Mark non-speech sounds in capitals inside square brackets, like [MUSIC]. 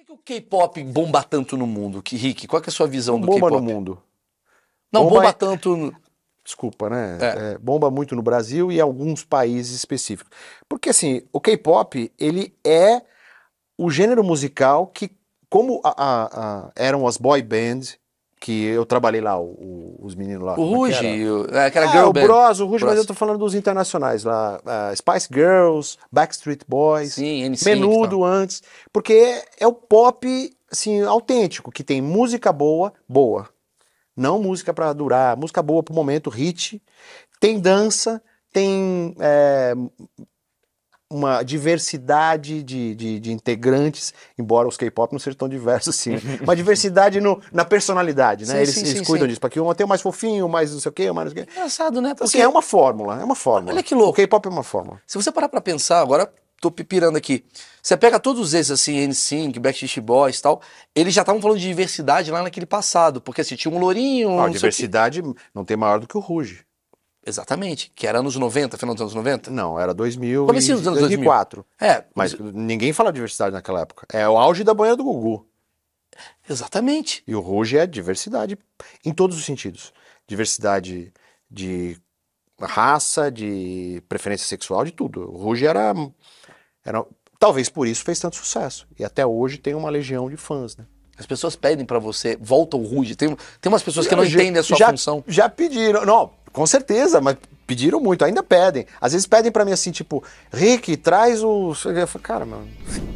que, que o K-pop bomba tanto no mundo? Que, Rick, qual é a sua visão do K-pop? Bomba no mundo. Não, bomba, bomba tanto... No... Desculpa, né? É. É, bomba muito no Brasil e alguns países específicos. Porque, assim, o K-pop, ele é o gênero musical que, como a, a, a, eram as boy bands, que eu trabalhei lá, o, os meninos lá. O é Ruge, é, aquela ah, girl o Bros, o Ruge, mas eu tô falando dos internacionais lá. Uh, Spice Girls, Backstreet Boys, Sim, NSYNC, então. Menudo antes. Porque é, é o pop, assim, autêntico, que tem música boa, boa. Não música para durar, música boa pro momento, hit. Tem dança, tem é, uma diversidade de, de, de integrantes, embora os K-pop não sejam tão diversos assim, [LAUGHS] uma diversidade no, na personalidade, né? Sim, eles, sim, eles sim, cuidam disso, para que um tenha mais fofinho, mais não sei o quê, mais não sei o quê. Engraçado, né? Então, assim, porque assim, é uma fórmula, é uma fórmula. Olha que louco. O K-pop é uma fórmula. Se você parar para pensar, agora tô pirando aqui. Você pega todos esses, assim, NSYNC, Backstreet Boys e tal, eles já estavam falando de diversidade lá naquele passado, porque assim, tinha um lourinho... Ah, diversidade não tem maior do que o Ruge. Exatamente, que era anos 90, final dos anos 90? Não, era 2000 Comecei nos anos 2004. É, mas ninguém fala diversidade naquela época. É o auge da banheira do Gugu. Exatamente. E o Ruge é diversidade em todos os sentidos. Diversidade de raça, de preferência sexual, de tudo. Hoje era era talvez por isso fez tanto sucesso. E até hoje tem uma legião de fãs, né? As pessoas pedem para você, volta o Ruge. Tem, tem umas pessoas que não já, entendem a sua já, função. Já pediram. Não, com certeza, mas pediram muito, ainda pedem. Às vezes pedem para mim assim, tipo, Rick, traz o. Eu falo, cara, mano.